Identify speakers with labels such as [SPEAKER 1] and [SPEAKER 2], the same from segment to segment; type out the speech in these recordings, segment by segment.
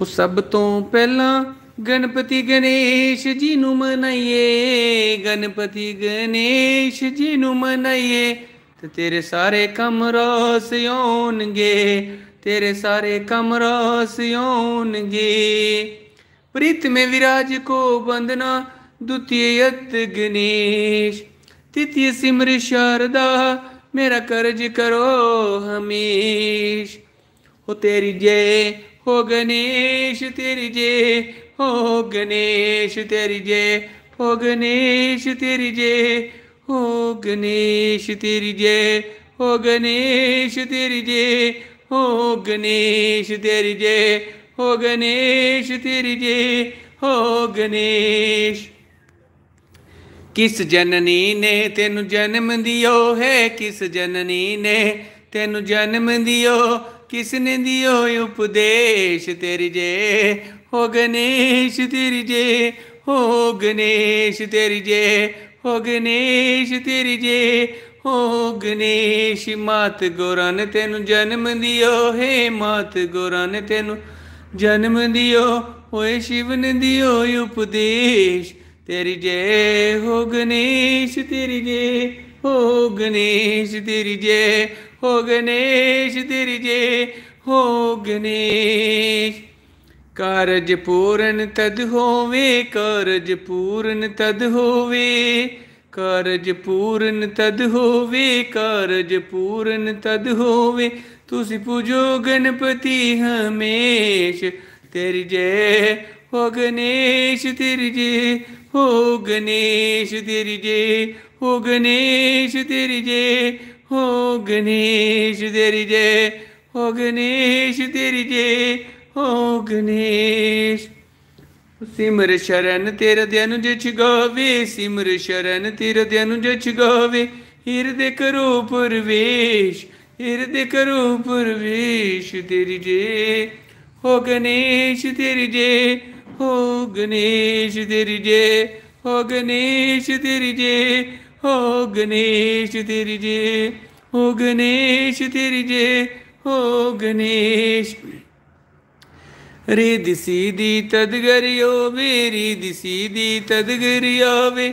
[SPEAKER 1] ਉਹ ਸਭ ਤੋਂ ਪਹਿਲਾਂ ਗਣਪਤੀ ਗਣੇਸ਼ ਜੀ ਨੂੰ ਮਨਾਈਏ ਗਣਪਤੀ ਗਣੇਸ਼ ਜੀ ਨੂੰ ਮਨਾਈਏ ਤੇ ਤੇਰੇ ਸਾਰੇ ਕੰਮ ਰੋਸ ਹੋਣਗੇ ਤੇਰੇ ਸਾਰੇ ਕੰਮ ਰੋਸ ਹੋਣਗੇ ਪ੍ਰੀਤ ਮੇ ਵਿਰਾਜ ਕੋ ਬੰਦਨਾ ਦੁਤੀਯਤ ਗਣੇਸ਼ ਤਿਤੀ ਸਿਮਰਿ ਸ਼ਰਦਾ ਮੇਰਾ ਕਰਜ ਕਰੋ ਹਮੇਸ਼ ਹੋ ਤੇਰੀ ਜੇ हो गणेश तेरी जय हो गणेश तेरी जय हो गणेश तेरी जय हो गणेश तेरी जय हो गणेश तेरी जय हो गणेश तेरी जय हो गणेश तेरी जय हो गणेश किस जननी ने तेन जन्म दियो है किस जननी ने तेन जन्म दियो ਕਿਸਨੇ ਦਿਓ ਉਪਦੇਸ਼ ਤੇਰੀ ਜੇ ਹੋ ਗਣੇਸ਼ ਤੇਰੀ ਜੇ ਹੋ ਗਣੇਸ਼ ਤੇਰੀ ਜੇ ਹੋ ਗਣੇਸ਼ ਤੇਰੀ ਜੇ ਹੋ ਗਣੇਸ਼ ਮਾਤ ਗੁਰਨ ਤੈਨੂੰ ਜਨਮ ਦਿਓ ਹੈ ਮਾਤ ਗੁਰਨ ਤੈਨੂੰ ਜਨਮ ਦਿਓ ਹੋਏ ਸ਼ਿਵਨ ਦਿਓ ਉਪਦੇਸ਼ ਤੇਰੀ ਜੇ ਹੋ ਗਣੇਸ਼ ਤੇਰੀ ਜੇ हो गणेश तेरी जय हो गणेश तेरी जय हो गणेश कारज पूर्ण तद होवे कारज पूर्ण तद होवे कारज पूर्ण तद होवे कारज पूर्ण तद होवे तुसी पूजो गणपति हमेश तेरी जय हो गणेश तेरी जय ओ गणेश तेरी जय ओ गणेश तेरी जय ओ गणेश तेरी जय ओ गणेश तेरी जय ओ गणेश सिमर शरण तेरे दयानु जच गावे सिमर शरण तेरा दयानु जच गावे हृदय करो प्रवेश हृदय करो प्रवेश तेरी जय ओ गणेश तेरी जय हो गणेश तेरी जय हो गणेश तेरी जय हो गणेश तेरी जय हो गणेश तेरी जय हो गणेश रे दिसी दी तदगरियो वे रे दिसी दी तदगरियो वे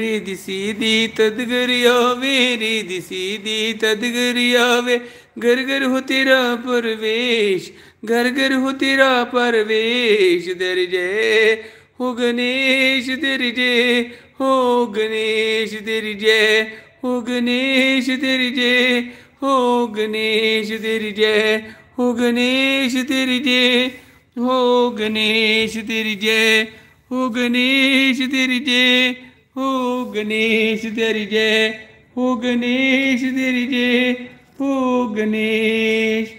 [SPEAKER 1] रीधि सीधि तदगरिया वे रीधि सीधि तदगरिया वे घर घर हो तेरा प्रवेश घर घर हो तेरा परवेश तेरे जय हो गणेश तेरे जय हो गणेश तेरी जय हो गणेश तेरी जय हो गणेश तेरी जय हो गणेश तेरी जय हो गणेश तेरी जय हो गणेश तेरी जय हो गणेश तेरी जय हो गणेश तेरी जय हो गणेश